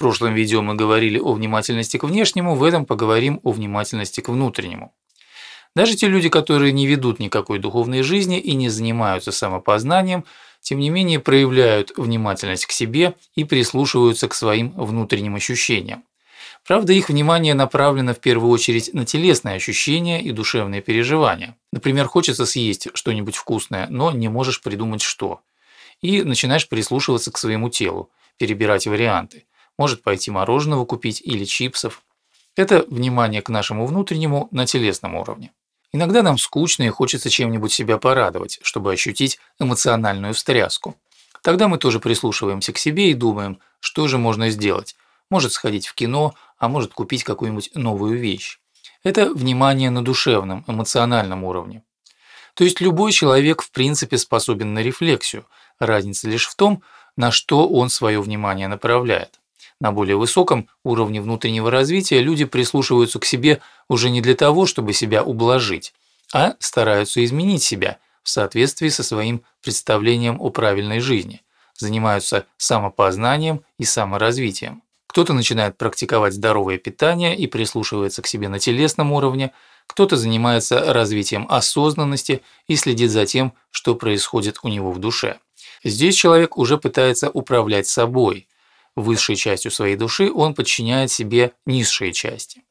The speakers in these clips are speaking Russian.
В прошлом видео мы говорили о внимательности к внешнему, в этом поговорим о внимательности к внутреннему. Даже те люди, которые не ведут никакой духовной жизни и не занимаются самопознанием, тем не менее проявляют внимательность к себе и прислушиваются к своим внутренним ощущениям. Правда, их внимание направлено в первую очередь на телесные ощущения и душевные переживания. Например, хочется съесть что-нибудь вкусное, но не можешь придумать что. И начинаешь прислушиваться к своему телу, перебирать варианты может пойти мороженого купить или чипсов. Это внимание к нашему внутреннему на телесном уровне. Иногда нам скучно и хочется чем-нибудь себя порадовать, чтобы ощутить эмоциональную встряску. Тогда мы тоже прислушиваемся к себе и думаем, что же можно сделать. Может сходить в кино, а может купить какую-нибудь новую вещь. Это внимание на душевном, эмоциональном уровне. То есть любой человек в принципе способен на рефлексию, разница лишь в том, на что он свое внимание направляет. На более высоком уровне внутреннего развития люди прислушиваются к себе уже не для того, чтобы себя ублажить, а стараются изменить себя в соответствии со своим представлением о правильной жизни, занимаются самопознанием и саморазвитием. Кто-то начинает практиковать здоровое питание и прислушивается к себе на телесном уровне, кто-то занимается развитием осознанности и следит за тем, что происходит у него в душе. Здесь человек уже пытается управлять собой, высшей частью своей души, он подчиняет себе низшие части.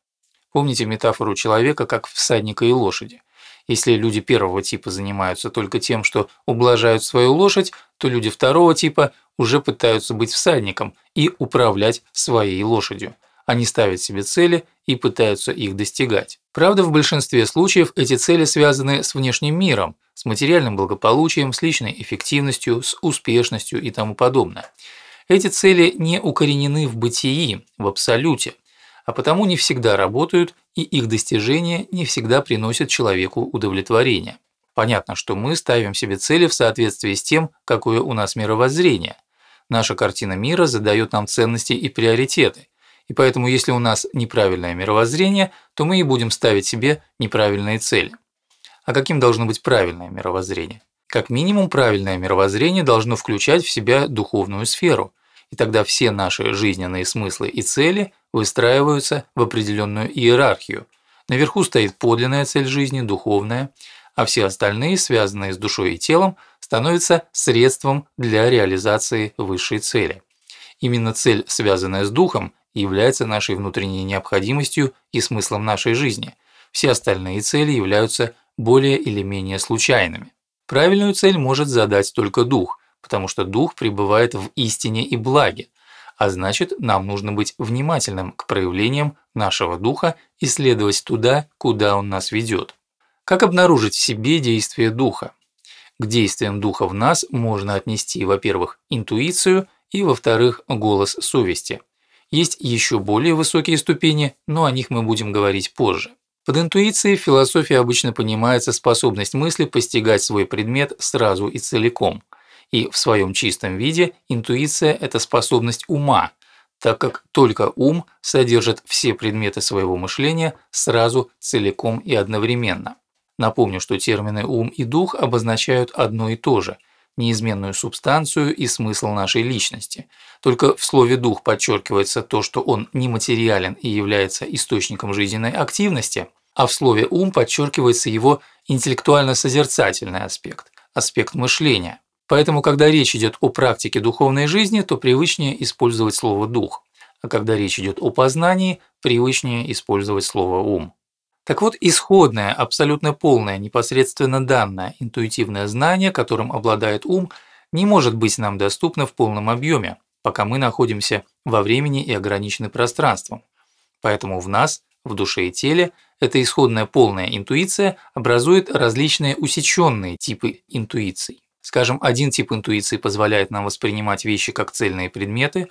Помните метафору человека как всадника и лошади. Если люди первого типа занимаются только тем, что ублажают свою лошадь, то люди второго типа уже пытаются быть всадником и управлять своей лошадью. Они ставят себе цели и пытаются их достигать. Правда, в большинстве случаев эти цели связаны с внешним миром, с материальным благополучием, с личной эффективностью, с успешностью и тому подобное. Эти цели не укоренены в бытии, в абсолюте, а потому не всегда работают и их достижения не всегда приносят человеку удовлетворение. Понятно, что мы ставим себе цели в соответствии с тем, какое у нас мировоззрение. Наша картина мира задает нам ценности и приоритеты, и поэтому если у нас неправильное мировоззрение, то мы и будем ставить себе неправильные цели. А каким должно быть правильное мировоззрение? Как минимум, правильное мировоззрение должно включать в себя духовную сферу, и тогда все наши жизненные смыслы и цели выстраиваются в определенную иерархию. Наверху стоит подлинная цель жизни, духовная, а все остальные, связанные с душой и телом, становятся средством для реализации высшей цели. Именно цель, связанная с духом, является нашей внутренней необходимостью и смыслом нашей жизни. Все остальные цели являются более или менее случайными. Правильную цель может задать только дух, потому что дух пребывает в истине и благе, а значит, нам нужно быть внимательным к проявлениям нашего духа и следовать туда, куда он нас ведет. Как обнаружить в себе действие духа? К действиям духа в нас можно отнести, во-первых, интуицию и, во-вторых, голос совести. Есть еще более высокие ступени, но о них мы будем говорить позже. Под интуицией в философии обычно понимается способность мысли постигать свой предмет сразу и целиком – и в своем чистом виде интуиция – это способность ума, так как только ум содержит все предметы своего мышления сразу, целиком и одновременно. Напомню, что термины «ум» и «дух» обозначают одно и то же – неизменную субстанцию и смысл нашей личности. Только в слове «дух» подчеркивается то, что он нематериален и является источником жизненной активности, а в слове «ум» подчеркивается его интеллектуально-созерцательный аспект, аспект мышления – Поэтому, когда речь идет о практике духовной жизни, то привычнее использовать слово «дух», а когда речь идет о познании, привычнее использовать слово «ум». Так вот, исходное, абсолютно полное, непосредственно данное интуитивное знание, которым обладает ум, не может быть нам доступно в полном объеме, пока мы находимся во времени и ограничены пространством. Поэтому в нас, в душе и теле, эта исходная полная интуиция образует различные усеченные типы интуиций. Скажем, один тип интуиции позволяет нам воспринимать вещи как цельные предметы,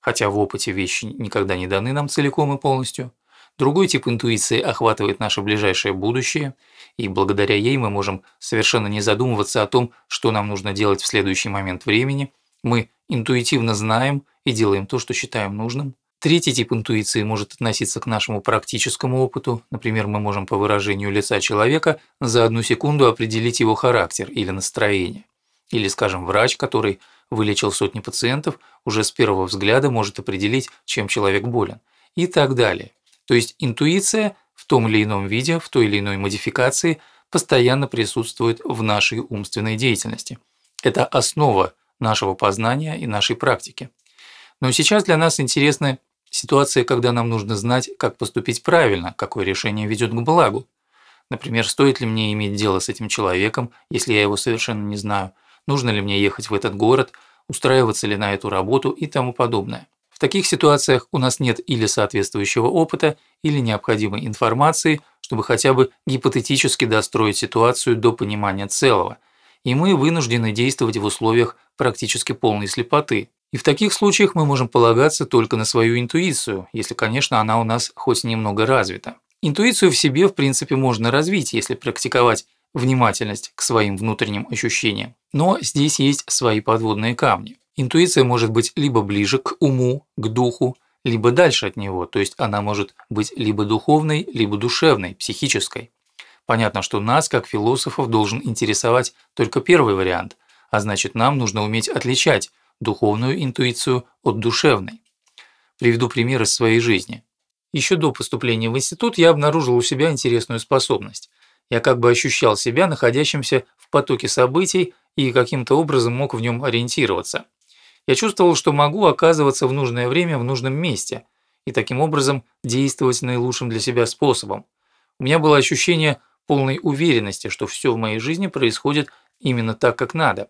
хотя в опыте вещи никогда не даны нам целиком и полностью. Другой тип интуиции охватывает наше ближайшее будущее, и благодаря ей мы можем совершенно не задумываться о том, что нам нужно делать в следующий момент времени. Мы интуитивно знаем и делаем то, что считаем нужным. Третий тип интуиции может относиться к нашему практическому опыту. Например, мы можем по выражению лица человека за одну секунду определить его характер или настроение. Или, скажем, врач, который вылечил сотни пациентов, уже с первого взгляда может определить, чем человек болен. И так далее. То есть интуиция в том или ином виде, в той или иной модификации постоянно присутствует в нашей умственной деятельности. Это основа нашего познания и нашей практики. Но сейчас для нас интересны ситуации, когда нам нужно знать, как поступить правильно, какое решение ведет к благу. Например, стоит ли мне иметь дело с этим человеком, если я его совершенно не знаю, нужно ли мне ехать в этот город, устраиваться ли на эту работу и тому подобное. В таких ситуациях у нас нет или соответствующего опыта, или необходимой информации, чтобы хотя бы гипотетически достроить ситуацию до понимания целого. И мы вынуждены действовать в условиях практически полной слепоты. И в таких случаях мы можем полагаться только на свою интуицию, если, конечно, она у нас хоть немного развита. Интуицию в себе, в принципе, можно развить, если практиковать внимательность к своим внутренним ощущениям. Но здесь есть свои подводные камни. Интуиция может быть либо ближе к уму, к духу, либо дальше от него, то есть она может быть либо духовной, либо душевной, психической. Понятно, что нас, как философов, должен интересовать только первый вариант, а значит нам нужно уметь отличать духовную интуицию от душевной. Приведу пример из своей жизни. Еще до поступления в институт я обнаружил у себя интересную способность. Я как бы ощущал себя находящимся в потоке событий и каким-то образом мог в нем ориентироваться. Я чувствовал, что могу оказываться в нужное время в нужном месте и таким образом действовать наилучшим для себя способом. У меня было ощущение полной уверенности, что все в моей жизни происходит именно так, как надо.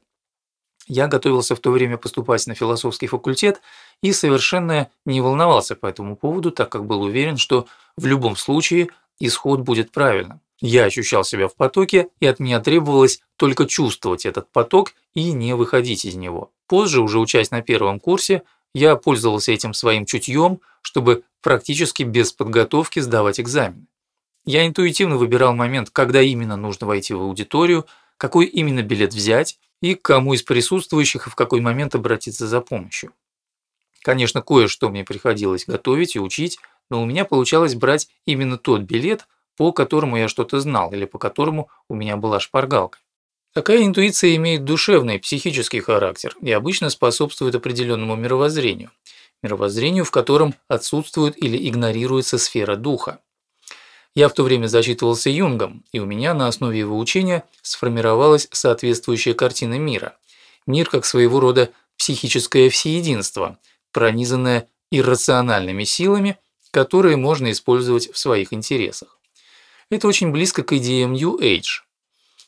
Я готовился в то время поступать на философский факультет и совершенно не волновался по этому поводу, так как был уверен, что в любом случае исход будет правильным. Я ощущал себя в потоке, и от меня требовалось только чувствовать этот поток и не выходить из него. Позже, уже учась на первом курсе, я пользовался этим своим чутьем, чтобы практически без подготовки сдавать экзамен. Я интуитивно выбирал момент, когда именно нужно войти в аудиторию, какой именно билет взять и к кому из присутствующих и в какой момент обратиться за помощью. Конечно, кое-что мне приходилось готовить и учить, но у меня получалось брать именно тот билет, по которому я что-то знал или по которому у меня была шпаргалка. Такая интуиция имеет душевный, психический характер и обычно способствует определенному мировоззрению, мировоззрению, в котором отсутствует или игнорируется сфера духа. Я в то время зачитывался Юнгом, и у меня на основе его учения сформировалась соответствующая картина мира. Мир как своего рода психическое всеединство, пронизанное иррациональными силами – которые можно использовать в своих интересах. Это очень близко к идеям New Age.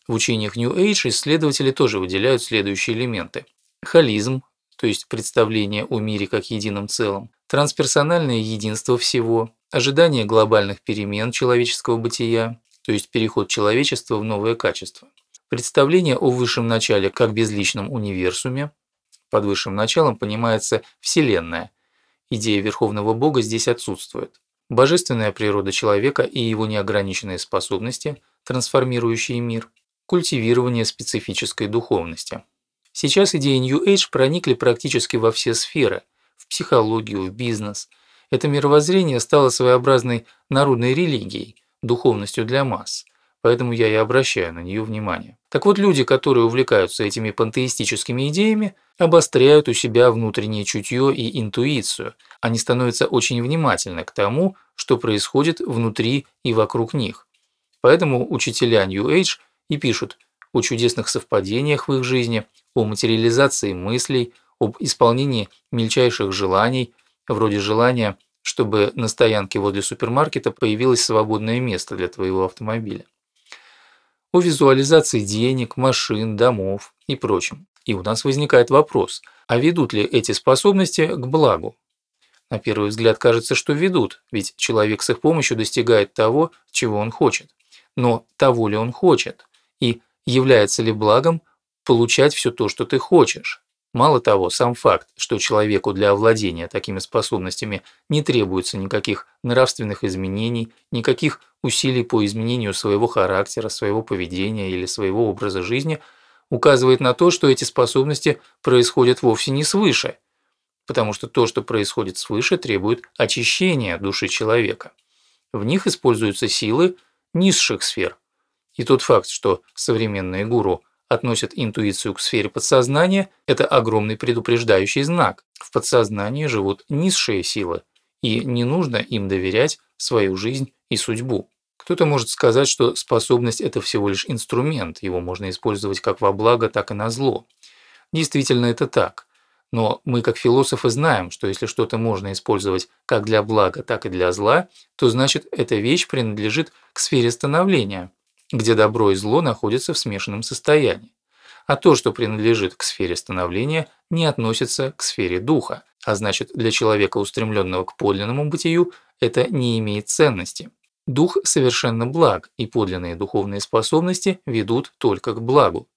В учениях New Age исследователи тоже выделяют следующие элементы. Холизм, то есть представление о мире как едином целом, трансперсональное единство всего, ожидание глобальных перемен человеческого бытия, то есть переход человечества в новое качество, представление о высшем начале как безличном универсуме, под высшим началом понимается Вселенная, Идея Верховного Бога здесь отсутствует. Божественная природа человека и его неограниченные способности, трансформирующие мир, культивирование специфической духовности. Сейчас идеи New Age проникли практически во все сферы – в психологию, в бизнес. Это мировоззрение стало своеобразной народной религией, духовностью для масс, поэтому я и обращаю на нее внимание. Так вот, люди, которые увлекаются этими пантеистическими идеями, обостряют у себя внутреннее чутье и интуицию. Они становятся очень внимательны к тому, что происходит внутри и вокруг них. Поэтому учителя New Age и пишут о чудесных совпадениях в их жизни, о материализации мыслей, об исполнении мельчайших желаний, вроде желания, чтобы на стоянке возле супермаркета появилось свободное место для твоего автомобиля о визуализации денег, машин, домов и прочем. И у нас возникает вопрос, а ведут ли эти способности к благу? На первый взгляд кажется, что ведут, ведь человек с их помощью достигает того, чего он хочет. Но того ли он хочет? И является ли благом получать все то, что ты хочешь? Мало того, сам факт, что человеку для овладения такими способностями не требуется никаких нравственных изменений, никаких усилий по изменению своего характера, своего поведения или своего образа жизни, указывает на то, что эти способности происходят вовсе не свыше, потому что то, что происходит свыше, требует очищения души человека. В них используются силы низших сфер. И тот факт, что современные гуру – относят интуицию к сфере подсознания, это огромный предупреждающий знак. В подсознании живут низшие силы, и не нужно им доверять свою жизнь и судьбу. Кто-то может сказать, что способность – это всего лишь инструмент, его можно использовать как во благо, так и на зло. Действительно, это так. Но мы, как философы, знаем, что если что-то можно использовать как для блага, так и для зла, то значит, эта вещь принадлежит к сфере становления – где добро и зло находятся в смешанном состоянии. А то, что принадлежит к сфере становления, не относится к сфере духа, а значит для человека, устремленного к подлинному бытию, это не имеет ценности. Дух совершенно благ, и подлинные духовные способности ведут только к благу.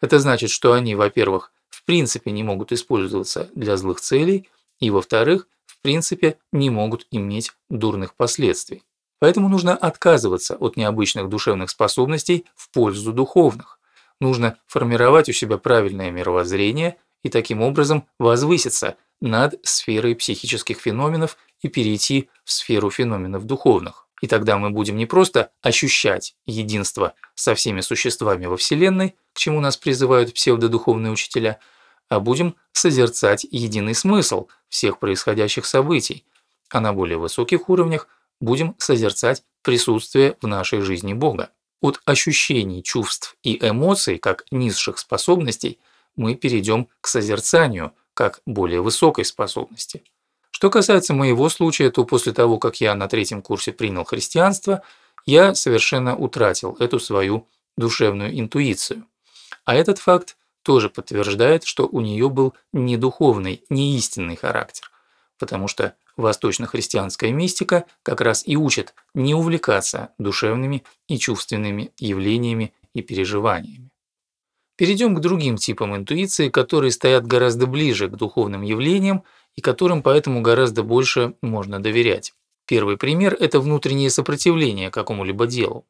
Это значит, что они, во-первых, в принципе не могут использоваться для злых целей, и, во-вторых, в принципе не могут иметь дурных последствий. Поэтому нужно отказываться от необычных душевных способностей в пользу духовных. Нужно формировать у себя правильное мировоззрение и таким образом возвыситься над сферой психических феноменов и перейти в сферу феноменов духовных. И тогда мы будем не просто ощущать единство со всеми существами во Вселенной, к чему нас призывают псевдодуховные учителя, а будем созерцать единый смысл всех происходящих событий, а на более высоких уровнях – будем созерцать присутствие в нашей жизни Бога. От ощущений чувств и эмоций как низших способностей мы перейдем к созерцанию как более высокой способности. Что касается моего случая, то после того, как я на третьем курсе принял христианство, я совершенно утратил эту свою душевную интуицию. А этот факт тоже подтверждает, что у нее был не духовный, не истинный характер потому что восточно-христианская мистика как раз и учит не увлекаться душевными и чувственными явлениями и переживаниями. Перейдем к другим типам интуиции, которые стоят гораздо ближе к духовным явлениям и которым поэтому гораздо больше можно доверять. Первый пример – это внутреннее сопротивление какому-либо делу.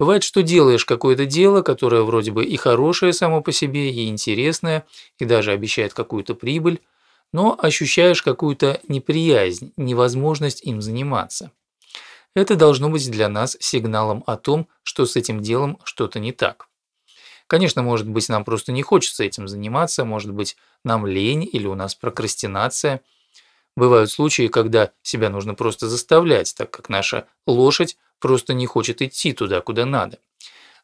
Бывает, что делаешь какое-то дело, которое вроде бы и хорошее само по себе, и интересное, и даже обещает какую-то прибыль, но ощущаешь какую-то неприязнь, невозможность им заниматься. Это должно быть для нас сигналом о том, что с этим делом что-то не так. Конечно, может быть, нам просто не хочется этим заниматься, может быть, нам лень или у нас прокрастинация. Бывают случаи, когда себя нужно просто заставлять, так как наша лошадь просто не хочет идти туда, куда надо.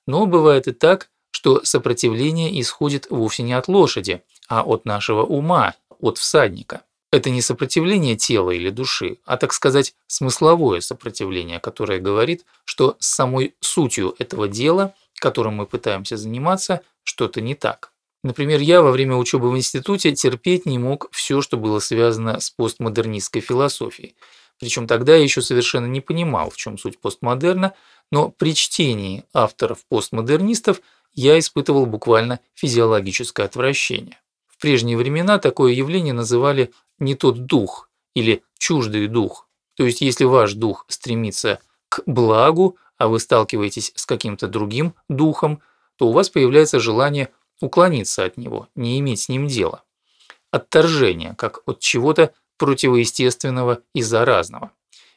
Но бывает и так, что сопротивление исходит вовсе не от лошади, а от нашего ума, от всадника. Это не сопротивление тела или души, а, так сказать, смысловое сопротивление, которое говорит, что с самой сутью этого дела, которым мы пытаемся заниматься, что-то не так. Например, я во время учебы в институте терпеть не мог все, что было связано с постмодернистской философией. Причем тогда я еще совершенно не понимал, в чем суть постмодерна, но при чтении авторов постмодернистов я испытывал буквально физиологическое отвращение. В прежние времена такое явление называли «не тот дух» или «чуждый дух». То есть, если ваш дух стремится к благу, а вы сталкиваетесь с каким-то другим духом, то у вас появляется желание уклониться от него, не иметь с ним дела. Отторжение, как от чего-то противоестественного и заразного.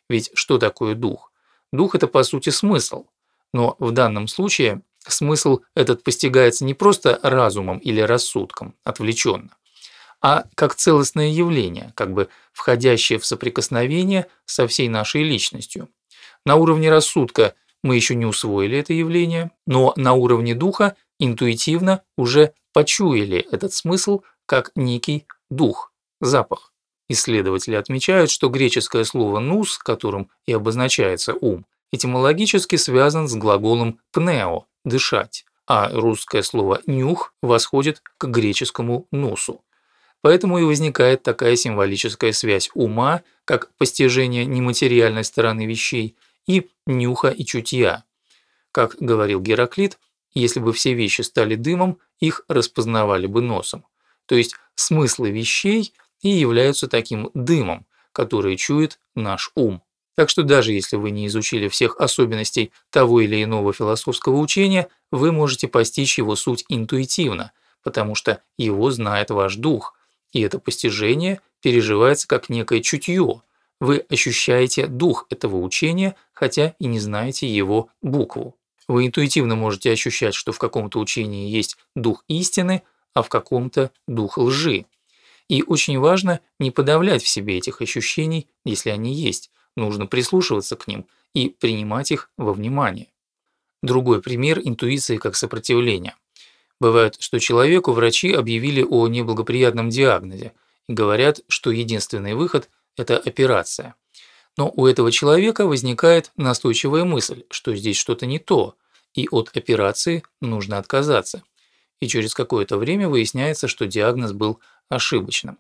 Ведь что такое дух? Дух – это по сути смысл, но в данном случае Смысл этот постигается не просто разумом или рассудком, отвлеченно, а как целостное явление, как бы входящее в соприкосновение со всей нашей личностью. На уровне рассудка мы еще не усвоили это явление, но на уровне духа интуитивно уже почуяли этот смысл как некий дух, запах. Исследователи отмечают, что греческое слово «нус», которым и обозначается ум, этимологически связан с глаголом «пнео», дышать, а русское слово «нюх» восходит к греческому «носу». Поэтому и возникает такая символическая связь ума, как постижение нематериальной стороны вещей, и нюха и чутья. Как говорил Гераклит, если бы все вещи стали дымом, их распознавали бы носом. То есть смыслы вещей и являются таким дымом, который чует наш ум. Так что даже если вы не изучили всех особенностей того или иного философского учения, вы можете постичь его суть интуитивно, потому что его знает ваш дух, и это постижение переживается как некое чутье. Вы ощущаете дух этого учения, хотя и не знаете его букву. Вы интуитивно можете ощущать, что в каком-то учении есть дух истины, а в каком-то дух лжи. И очень важно не подавлять в себе этих ощущений, если они есть, нужно прислушиваться к ним и принимать их во внимание. Другой пример интуиции как сопротивления. Бывает, что человеку врачи объявили о неблагоприятном диагнозе и говорят, что единственный выход – это операция. Но у этого человека возникает настойчивая мысль, что здесь что-то не то, и от операции нужно отказаться. И через какое-то время выясняется, что диагноз был ошибочным.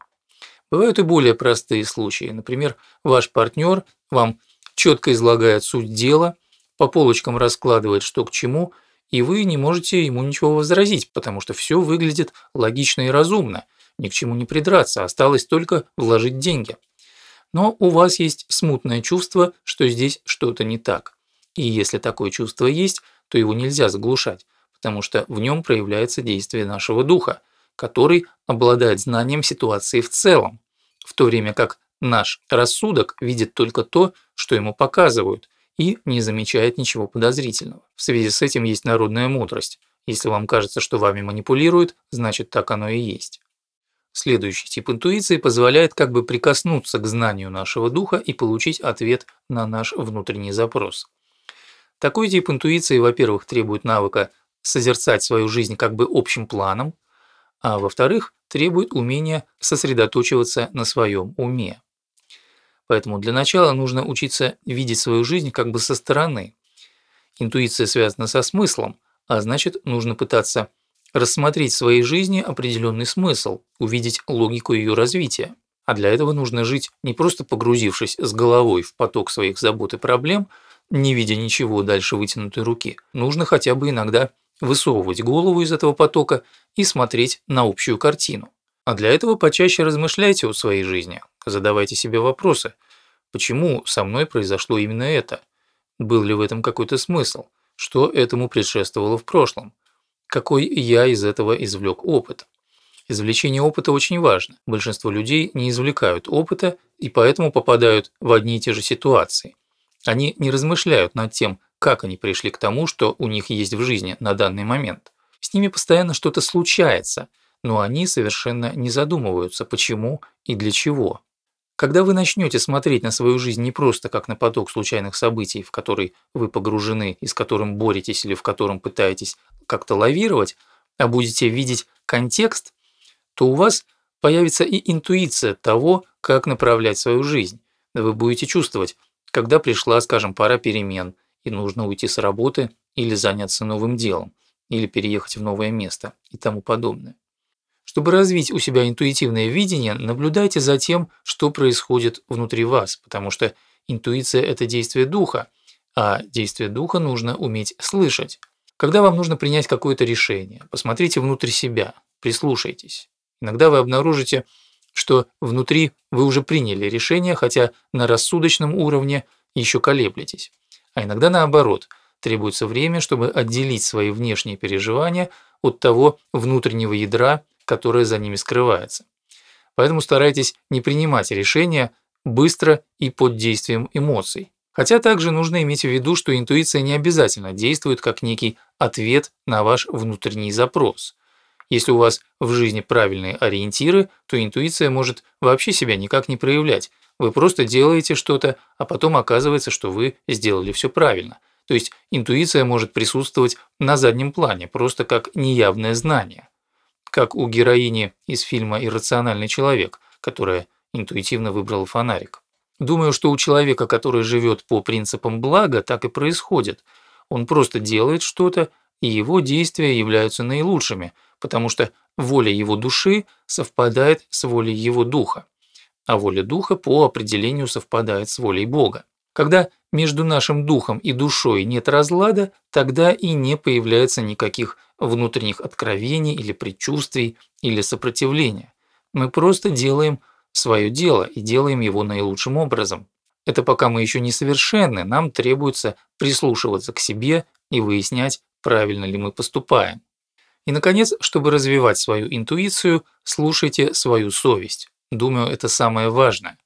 Бывают и более простые случаи. Например, ваш партнер вам четко излагает суть дела, по полочкам раскладывает, что к чему, и вы не можете ему ничего возразить, потому что все выглядит логично и разумно, ни к чему не придраться, осталось только вложить деньги. Но у вас есть смутное чувство, что здесь что-то не так. И если такое чувство есть, то его нельзя заглушать, потому что в нем проявляется действие нашего духа, который обладает знанием ситуации в целом, в то время как наш рассудок видит только то, что ему показывают, и не замечает ничего подозрительного. В связи с этим есть народная мудрость. Если вам кажется, что вами манипулируют, значит так оно и есть. Следующий тип интуиции позволяет как бы прикоснуться к знанию нашего духа и получить ответ на наш внутренний запрос. Такой тип интуиции, во-первых, требует навыка созерцать свою жизнь как бы общим планом, а во-вторых, требует умения сосредоточиваться на своем уме. Поэтому для начала нужно учиться видеть свою жизнь как бы со стороны. Интуиция связана со смыслом, а значит, нужно пытаться рассмотреть в своей жизни определенный смысл, увидеть логику ее развития. А для этого нужно жить не просто погрузившись с головой в поток своих забот и проблем, не видя ничего дальше вытянутой руки. Нужно хотя бы иногда высовывать голову из этого потока и смотреть на общую картину. А для этого почаще размышляйте о своей жизни, задавайте себе вопросы. Почему со мной произошло именно это? Был ли в этом какой-то смысл? Что этому предшествовало в прошлом? Какой я из этого извлек опыт? Извлечение опыта очень важно. Большинство людей не извлекают опыта и поэтому попадают в одни и те же ситуации. Они не размышляют над тем, как они пришли к тому, что у них есть в жизни на данный момент. С ними постоянно что-то случается, но они совершенно не задумываются, почему и для чего. Когда вы начнете смотреть на свою жизнь не просто как на поток случайных событий, в который вы погружены и с которым боретесь или в котором пытаетесь как-то лавировать, а будете видеть контекст, то у вас появится и интуиция того, как направлять свою жизнь. Вы будете чувствовать, когда пришла, скажем, пара перемен, и нужно уйти с работы или заняться новым делом, или переехать в новое место и тому подобное. Чтобы развить у себя интуитивное видение, наблюдайте за тем, что происходит внутри вас, потому что интуиция – это действие духа, а действие духа нужно уметь слышать. Когда вам нужно принять какое-то решение, посмотрите внутрь себя, прислушайтесь. Иногда вы обнаружите, что внутри вы уже приняли решение, хотя на рассудочном уровне еще колеблетесь а иногда наоборот, требуется время, чтобы отделить свои внешние переживания от того внутреннего ядра, которое за ними скрывается. Поэтому старайтесь не принимать решения быстро и под действием эмоций. Хотя также нужно иметь в виду, что интуиция не обязательно действует как некий ответ на ваш внутренний запрос. Если у вас в жизни правильные ориентиры, то интуиция может вообще себя никак не проявлять, вы просто делаете что-то, а потом оказывается, что вы сделали все правильно. То есть интуиция может присутствовать на заднем плане, просто как неявное знание. Как у героини из фильма «Иррациональный человек», которая интуитивно выбрала фонарик. Думаю, что у человека, который живет по принципам блага, так и происходит. Он просто делает что-то, и его действия являются наилучшими, потому что воля его души совпадает с волей его духа а воля духа по определению совпадает с волей Бога. Когда между нашим духом и душой нет разлада, тогда и не появляется никаких внутренних откровений или предчувствий или сопротивления. Мы просто делаем свое дело и делаем его наилучшим образом. Это пока мы еще не совершенны, нам требуется прислушиваться к себе и выяснять, правильно ли мы поступаем. И, наконец, чтобы развивать свою интуицию, слушайте свою совесть. Думаю, это самое важное.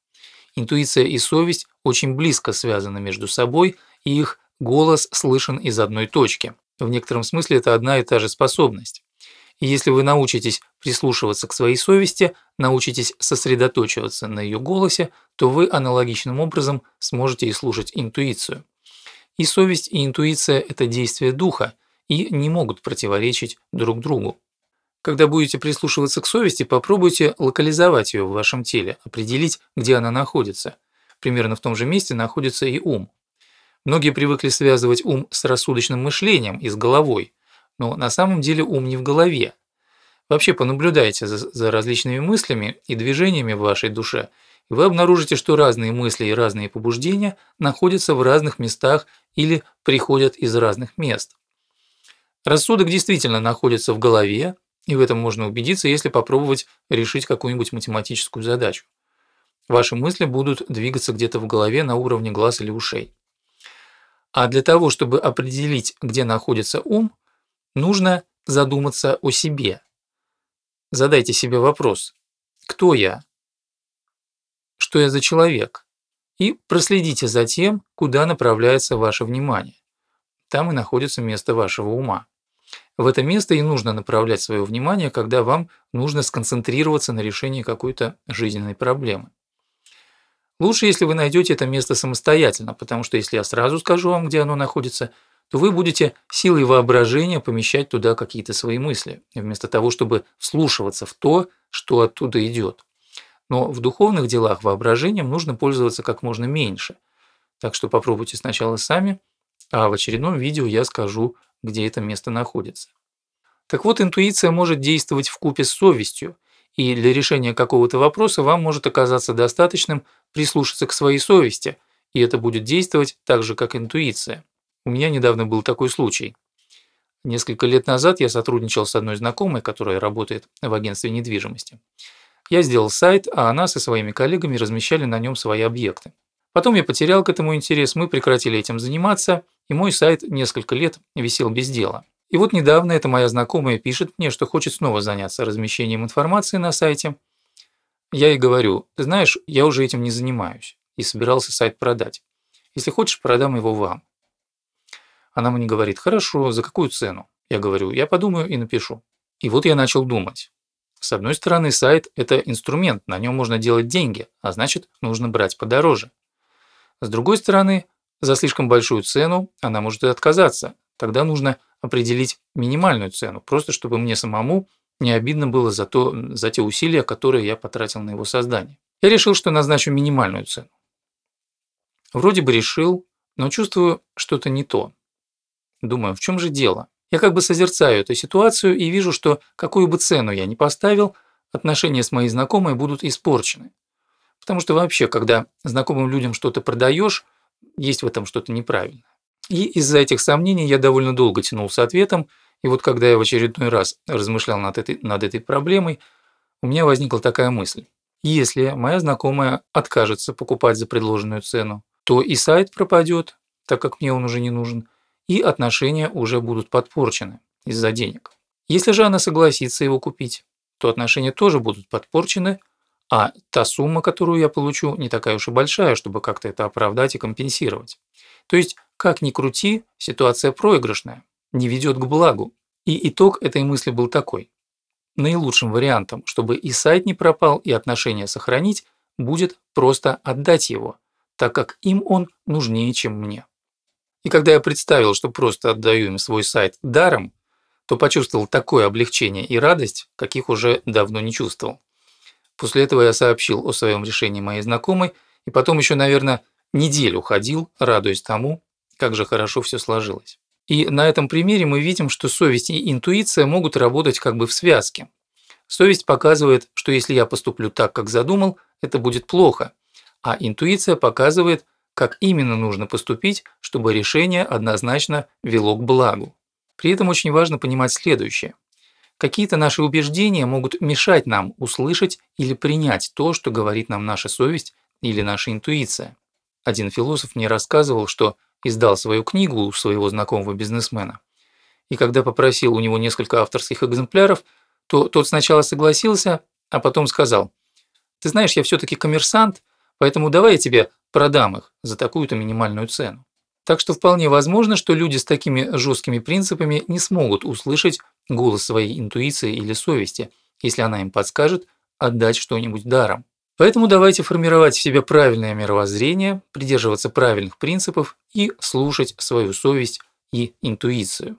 Интуиция и совесть очень близко связаны между собой, и их голос слышен из одной точки. В некотором смысле это одна и та же способность. И если вы научитесь прислушиваться к своей совести, научитесь сосредоточиваться на ее голосе, то вы аналогичным образом сможете и слушать интуицию. И совесть, и интуиция – это действие духа и не могут противоречить друг другу. Когда будете прислушиваться к совести, попробуйте локализовать ее в вашем теле, определить, где она находится. Примерно в том же месте находится и ум. Многие привыкли связывать ум с рассудочным мышлением и с головой, но на самом деле ум не в голове. Вообще понаблюдайте за, за различными мыслями и движениями в вашей душе, и вы обнаружите, что разные мысли и разные побуждения находятся в разных местах или приходят из разных мест. Рассудок действительно находится в голове, и в этом можно убедиться, если попробовать решить какую-нибудь математическую задачу. Ваши мысли будут двигаться где-то в голове на уровне глаз или ушей. А для того, чтобы определить, где находится ум, нужно задуматься о себе. Задайте себе вопрос, кто я, что я за человек, и проследите за тем, куда направляется ваше внимание. Там и находится место вашего ума. В это место и нужно направлять свое внимание, когда вам нужно сконцентрироваться на решении какой-то жизненной проблемы. Лучше, если вы найдете это место самостоятельно, потому что если я сразу скажу вам, где оно находится, то вы будете силой воображения помещать туда какие-то свои мысли, вместо того, чтобы вслушиваться в то, что оттуда идет. Но в духовных делах воображением нужно пользоваться как можно меньше. Так что попробуйте сначала сами, а в очередном видео я скажу, где это место находится. Так вот, интуиция может действовать в купе с совестью, и для решения какого-то вопроса вам может оказаться достаточным прислушаться к своей совести, и это будет действовать так же, как интуиция. У меня недавно был такой случай. Несколько лет назад я сотрудничал с одной знакомой, которая работает в агентстве недвижимости. Я сделал сайт, а она со своими коллегами размещали на нем свои объекты. Потом я потерял к этому интерес, мы прекратили этим заниматься – и мой сайт несколько лет висел без дела. И вот недавно эта моя знакомая пишет мне, что хочет снова заняться размещением информации на сайте. Я ей говорю, ты знаешь, я уже этим не занимаюсь и собирался сайт продать. Если хочешь, продам его вам. Она мне говорит, хорошо, за какую цену? Я говорю, я подумаю и напишу. И вот я начал думать. С одной стороны, сайт – это инструмент, на нем можно делать деньги, а значит, нужно брать подороже. С другой стороны, за слишком большую цену она может и отказаться. Тогда нужно определить минимальную цену, просто чтобы мне самому не обидно было за, то, за те усилия, которые я потратил на его создание. Я решил, что назначу минимальную цену. Вроде бы решил, но чувствую что-то не то. Думаю, в чем же дело? Я как бы созерцаю эту ситуацию и вижу, что какую бы цену я ни поставил, отношения с моей знакомой будут испорчены. Потому что вообще, когда знакомым людям что-то продаешь – есть в этом что-то неправильно. И из-за этих сомнений я довольно долго тянул с ответом, и вот когда я в очередной раз размышлял над этой, над этой проблемой, у меня возникла такая мысль. Если моя знакомая откажется покупать за предложенную цену, то и сайт пропадет, так как мне он уже не нужен, и отношения уже будут подпорчены из-за денег. Если же она согласится его купить, то отношения тоже будут подпорчены – а та сумма, которую я получу, не такая уж и большая, чтобы как-то это оправдать и компенсировать. То есть, как ни крути, ситуация проигрышная, не ведет к благу. И итог этой мысли был такой. Наилучшим вариантом, чтобы и сайт не пропал, и отношения сохранить, будет просто отдать его, так как им он нужнее, чем мне. И когда я представил, что просто отдаю им свой сайт даром, то почувствовал такое облегчение и радость, каких уже давно не чувствовал. После этого я сообщил о своем решении моей знакомой и потом еще, наверное, неделю ходил, радуясь тому, как же хорошо все сложилось. И на этом примере мы видим, что совесть и интуиция могут работать как бы в связке. Совесть показывает, что если я поступлю так, как задумал, это будет плохо, а интуиция показывает, как именно нужно поступить, чтобы решение однозначно вело к благу. При этом очень важно понимать следующее – Какие-то наши убеждения могут мешать нам услышать или принять то, что говорит нам наша совесть или наша интуиция. Один философ мне рассказывал, что издал свою книгу у своего знакомого бизнесмена. И когда попросил у него несколько авторских экземпляров, то тот сначала согласился, а потом сказал, «Ты знаешь, я все-таки коммерсант, поэтому давай я тебе продам их за такую-то минимальную цену». Так что вполне возможно, что люди с такими жесткими принципами не смогут услышать голос своей интуиции или совести, если она им подскажет отдать что-нибудь даром. Поэтому давайте формировать в себе правильное мировоззрение, придерживаться правильных принципов и слушать свою совесть и интуицию.